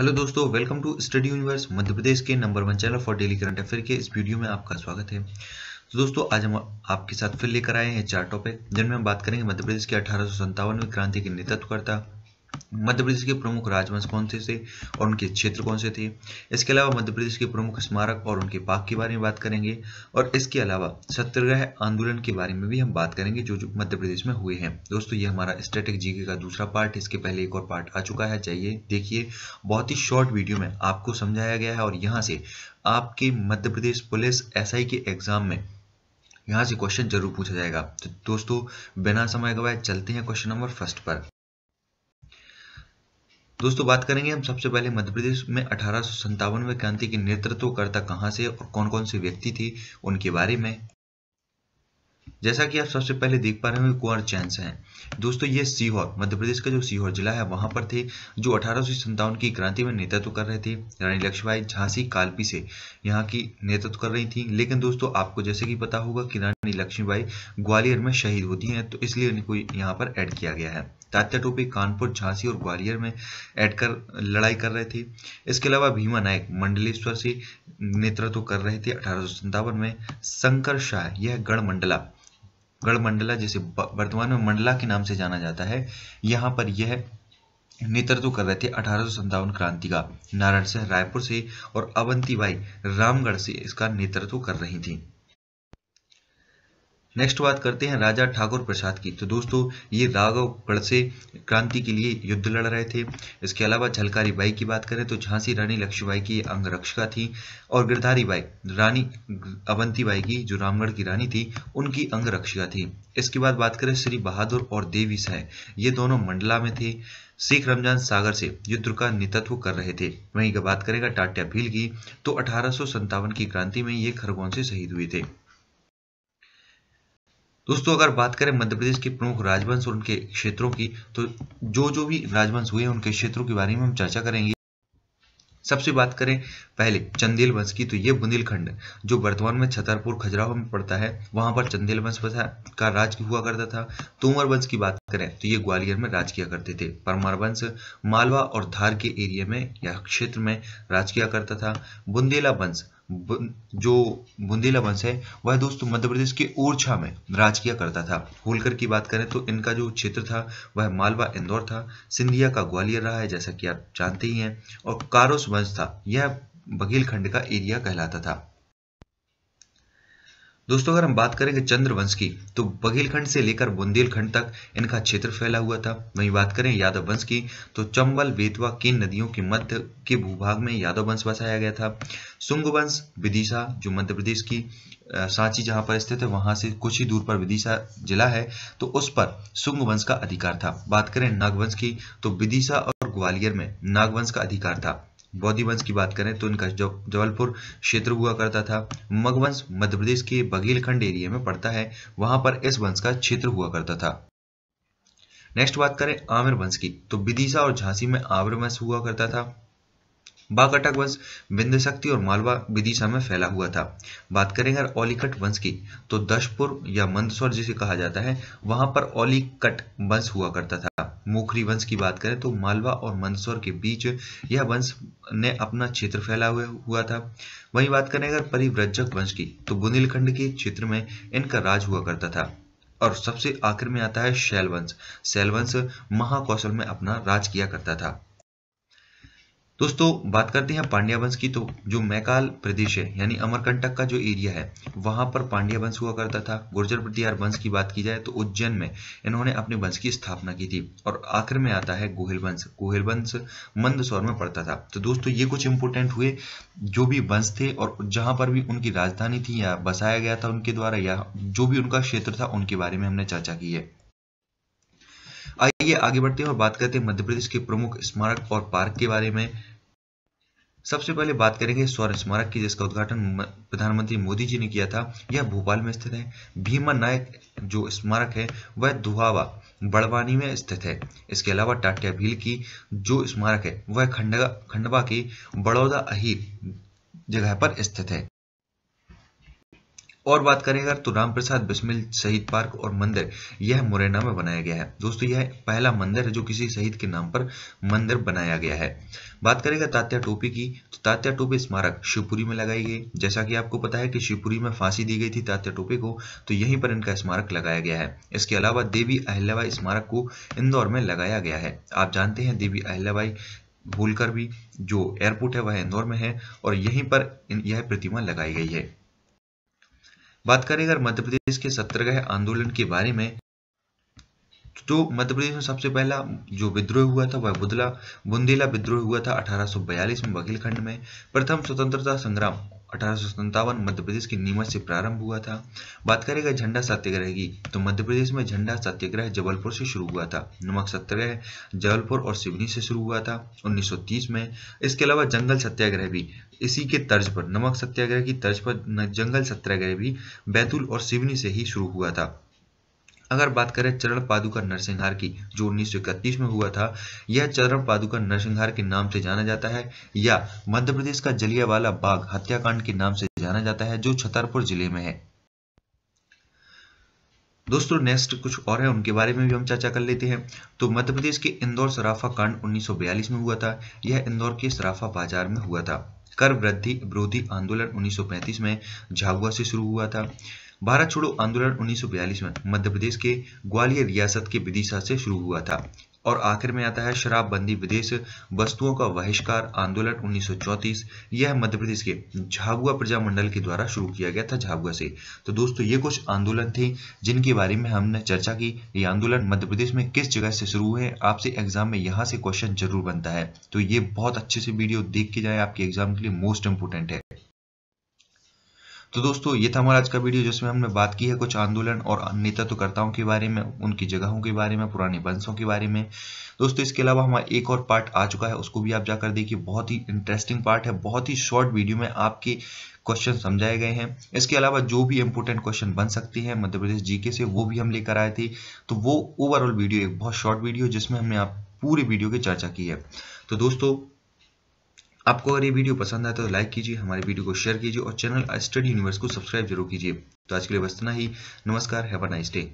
hello दोस्तों welcome to study universe Madhya Pradesh के number one channel for daily current affair के इस वीडियो में आपका स्वागत है तो दोस्तों आज हम आपके साथ फिर लेकर आए हैं चार टॉपिक जिनमें हम बात करेंगे मध्य प्रदेश के अठारह सौ में क्रांति के नेतृत्व करता मध्य प्रदेश के प्रमुख राजवंश कौन से थे और उनके क्षेत्र कौन से थे इसके अलावा मध्य प्रदेश के प्रमुख स्मारक और उनके पाक के बारे में बात करेंगे और इसके अलावा सत्याग्रह आंदोलन के बारे में भी हम बात करेंगे जो, जो मध्य प्रदेश में हुए हैं दोस्तों ये हमारा स्टेटिक जीके का दूसरा पार्ट इसके पहले एक और पार्ट आ चुका है जाइए देखिए बहुत ही शॉर्ट वीडियो में आपको समझाया गया है और यहाँ से आपके मध्य प्रदेश पुलिस एस के एग्जाम में यहाँ से क्वेश्चन जरूर पूछा जाएगा तो दोस्तों बिना समय गवाए चलते हैं क्वेश्चन नंबर फर्स्ट पर दोस्तों बात करेंगे हम सबसे पहले मध्य प्रदेश में अठारह में क्रांति के नेतृत्वकर्ता कहाँ से और कौन कौन से व्यक्ति थे उनके बारे में जैसा कि आप सबसे पहले देख पा रहे हैं कुंवर चैन से हैं दोस्तों ये सीहोर मध्य प्रदेश का जो सीहोर जिला है वहां पर थे जो अठारह की क्रांति में नेतृत्व कर रहे थे रानी लक्ष्मीबाई झांसी कालपी से यहाँ की नेतृत्व कर रही थी लेकिन दोस्तों आपको जैसे कि पता होगा कि रानी लक्ष्मीबाई ग्वालियर में शहीद होती हैं तो इसलिए उनको यहाँ पर ऐड किया गया है तात्या टोपी कानपुर झांसी और ग्वालियर में ऐड कर लड़ाई कर रहे थे इसके अलावा भीमा नायक मंडलेश्वर से नेतृत्व कर रहे थे अठारह में शंकर शाह यह मंडला गढ़मंडला जिसे वर्तमान में मंडला के नाम से जाना जाता है यहाँ पर यह नेतृत्व कर रहे थे अठारह क्रांति का नारायण सिंह रायपुर से और अवंतीबाई रामगढ़ से इसका नेतृत्व कर रही थी नेक्स्ट बात करते हैं राजा ठाकुर प्रसाद की तो दोस्तों ये राघवगढ़ से क्रांति के लिए युद्ध लड़ रहे थे इसके अलावा झलकारी बाई की बात करें तो झांसी रानी लक्ष्मीबाई की रक्षिका थी और गिरधारी बाई रानी अवंती बाई की जो रामगढ़ की रानी थी उनकी अंगरक्षिका थी इसके बाद बात करें श्री बहादुर और देवी साय ये दोनों मंडला में थे शेख रमजान सागर से युद्ध का नेतृत्व कर रहे थे वहीं बात करेगा टाटिया भील की तो अठारह की क्रांति में ये खरगोन से शहीद हुए थे दोस्तों अगर बात करें मध्य प्रदेश के प्रमुख राजवंश और उनके क्षेत्रों की तो जो जो भी राजवंश हुए उनके क्षेत्रों के बारे में हम चर्चा करेंगे सबसे बात करें पहले चंदेल वंश की तो ये बुंदेलखंड जो वर्तमान में छतरपुर खजुराहो में पड़ता है वहां पर चंदेल वंश का राज हुआ करता था तोमर वंश की बात करें तो ये ग्वालियर में राज किया करते थे परमार वंश मालवा और धार के एरिया में या क्षेत्र में राज किया करता था बुंदेला वंश जो बुंदेला वंश है वह दोस्तों मध्य प्रदेश के ओरछा में राज किया करता था होलकर की बात करें तो इनका जो क्षेत्र था वह मालवा इंदौर था सिंधिया का ग्वालियर रहा है जैसा कि आप जानते ही हैं और कारोस वंश था यह बघेल खंड का एरिया कहलाता था दोस्तों अगर हम बात करेंगे चंद्रवंश की तो बघेलखंड से लेकर बुंदेलखंड तक इनका क्षेत्र फैला हुआ था वहीं बात करें यादव वंश की तो चंबल बेतवा किन नदियों के मध्य के भूभाग में यादव वंश बसाया गया था सुंग वंश विदिशा जो मध्य प्रदेश की सांची जहां पर स्थित है वहां से कुछ ही दूर पर विदिशा जिला है तो उस पर सुंग वंश का अधिकार था बात करें नागवंश की तो विदिशा और ग्वालियर में नागवंश का अधिकार था बौद्धि वंश की बात करें तो इनका जबलपुर क्षेत्र हुआ करता था मगवंश मध्य प्रदेश के बघेलखंड एरिया में पड़ता है वहां पर इस वंश का क्षेत्र हुआ करता था नेक्स्ट बात करें आमिर वंश की तो विदिशा और झांसी में आमिर वंश हुआ करता था बागटक वंश शक्ति और मालवा विदिशा में फैला हुआ था बात करें अगर ओलिकट वंश की तो दशपुर या मंदसौर जिसे कहा जाता है वहां पर ओलिकट वंश हुआ करता था मोखरी वंश की बात करें तो मालवा और मंदसौर के बीच यह वंश ने अपना क्षेत्र फैला हुआ हुआ था वहीं बात करें अगर परिव्रजक वंश की तो बुंदेलखंड के क्षेत्र में इनका राज हुआ करता था और सबसे आखिर में आता है शैलवंश शैलवंश महाकौशल में अपना राज किया करता था दोस्तों बात करते हैं पांड्या वंश की तो जो मैकाल प्रदेश है यानी अमरकंटक का जो एरिया है वहां पर पांड्या वंश हुआ करता था गुर्जर प्रतिहार वंश की बात की जाए तो उज्जैन में इन्होंने अपने वंश की स्थापना की थी और आखिर में आता है गोहिल वंश गोहिल वंश मंदसौर में पड़ता था तो दोस्तों ये कुछ इंपोर्टेंट हुए जो भी वंश थे और जहां पर भी उनकी राजधानी थी या बसाया गया था उनके द्वारा या जो भी उनका क्षेत्र था उनके बारे में हमने चर्चा की है आइए आगे बढ़ते हैं और बात करते हैं मध्य प्रदेश के प्रमुख स्मारक और पार्क के बारे में सबसे पहले बात करेंगे स्वर्ण स्मारक की जिसका उद्घाटन प्रधानमंत्री मोदी जी ने किया था यह भोपाल में स्थित है भीमा नायक जो स्मारक है वह दुहावा बड़वानी में स्थित है इसके अलावा टाटिया भील की जो स्मारक है वह खंडवा खंडवा के बड़ौदा अहिर जगह पर स्थित है और बात करें अगर तो राम प्रसाद बिस्मिल शहीद पार्क और मंदिर यह मुरैना में बनाया गया है दोस्तों यह पहला मंदिर है जो किसी शहीद के नाम पर मंदिर बनाया गया है बात करेगा तात्या टोपी की तो तात्या टोपी स्मारक शिवपुरी में लगाई गई जैसा कि आपको पता है कि शिवपुरी में फांसी दी गई थी तात्या टोपी को तो यहीं पर इनका स्मारक लगाया गया है इसके अलावा देवी अहल्याबाई स्मारक को इंदौर में लगाया गया है आप जानते हैं देवी अहल्याबाई भूलकर भी जो एयरपोर्ट है वह इंदौर में है और यहीं पर यह प्रतिमा लगाई गई है बात करें अगर मध्य प्रदेश के सत्याग्रह आंदोलन के बारे में तो मध्य प्रदेश में सबसे पहला जो विद्रोह हुआ था वह बुदला बुंदेला विद्रोह हुआ था 1842 में बघेलखंड में प्रथम स्वतंत्रता संग्राम अठारह मध्य प्रदेश के नीमच से प्रारंभ हुआ था बात करेगा झंडा सत्याग्रह की तो मध्य प्रदेश में झंडा सत्याग्रह जबलपुर से शुरू हुआ था नमक सत्याग्रह जबलपुर और सिवनी से शुरू हुआ था 1930 में इसके अलावा जंगल सत्याग्रह भी इसी के तर्ज पर नमक सत्याग्रह की तर्ज पर जंगल सत्याग्रह भी बैतूल और सिवनी से ही शुरू हुआ था अगर बात करें चरण पादुका नरसिंहार की जो उन्नीस में हुआ था यह चरण पादुका नरसिंहार के नाम से जाना जाता है या मध्य प्रदेश का जलियावाला बाग हत्याकांड के नाम से जाना जाता है जो छतरपुर जिले में है दोस्तों नेक्स्ट कुछ और है उनके बारे में भी हम चर्चा कर लेते हैं तो मध्य प्रदेश के इंदौर सराफा कांड 1942 में हुआ था यह इंदौर के सराफा बाजार में हुआ था कर वृद्धि विरोधी आंदोलन 1935 में झाबुआ से शुरू हुआ था भारत छोड़ो आंदोलन 1942 में मध्य प्रदेश के ग्वालियर रियासत के विदिशा से शुरू हुआ था और आखिर में आता है शराबबंदी विदेश वस्तुओं का बहिष्कार आंदोलन उन्नीस यह मध्य प्रदेश के झाबुआ प्रजामंडल के द्वारा शुरू किया गया था झाबुआ से तो दोस्तों ये कुछ आंदोलन थे जिनके बारे में हमने चर्चा की ये आंदोलन मध्य प्रदेश में किस जगह से शुरू हुए आपसे एग्जाम में यहाँ से क्वेश्चन जरूर बनता है तो ये बहुत अच्छे से वीडियो देख के जाए आपके एग्जाम के लिए मोस्ट इंपोर्टेंट है तो दोस्तों ये था हमारा आज का वीडियो जिसमें हमने बात की है कुछ आंदोलन और नेतृत्वकर्ताओं के बारे में उनकी जगहों के बारे में पुराने वंशों के बारे में दोस्तों इसके अलावा हमारा एक और पार्ट आ चुका है उसको भी आप जाकर देखिए बहुत ही इंटरेस्टिंग पार्ट है बहुत ही शॉर्ट वीडियो में आपके क्वेश्चन समझाए गए हैं इसके अलावा जो भी इंपोर्टेंट क्वेश्चन बन सकते हैं मध्य प्रदेश जीके से वो भी हम लेकर आए थे तो वो ओवरऑल वीडियो एक बहुत शॉर्ट वीडियो जिसमें हमने आप पूरे वीडियो की चर्चा की है तो दोस्तों आपको अगर ये वीडियो पसंद आए तो लाइक कीजिए हमारे वीडियो को शेयर कीजिए और चैनल स्टडी यूनिवर्स को सब्सक्राइब जरूर कीजिए तो आज के लिए बस इतना ही नमस्कार हैव अ नाइस डे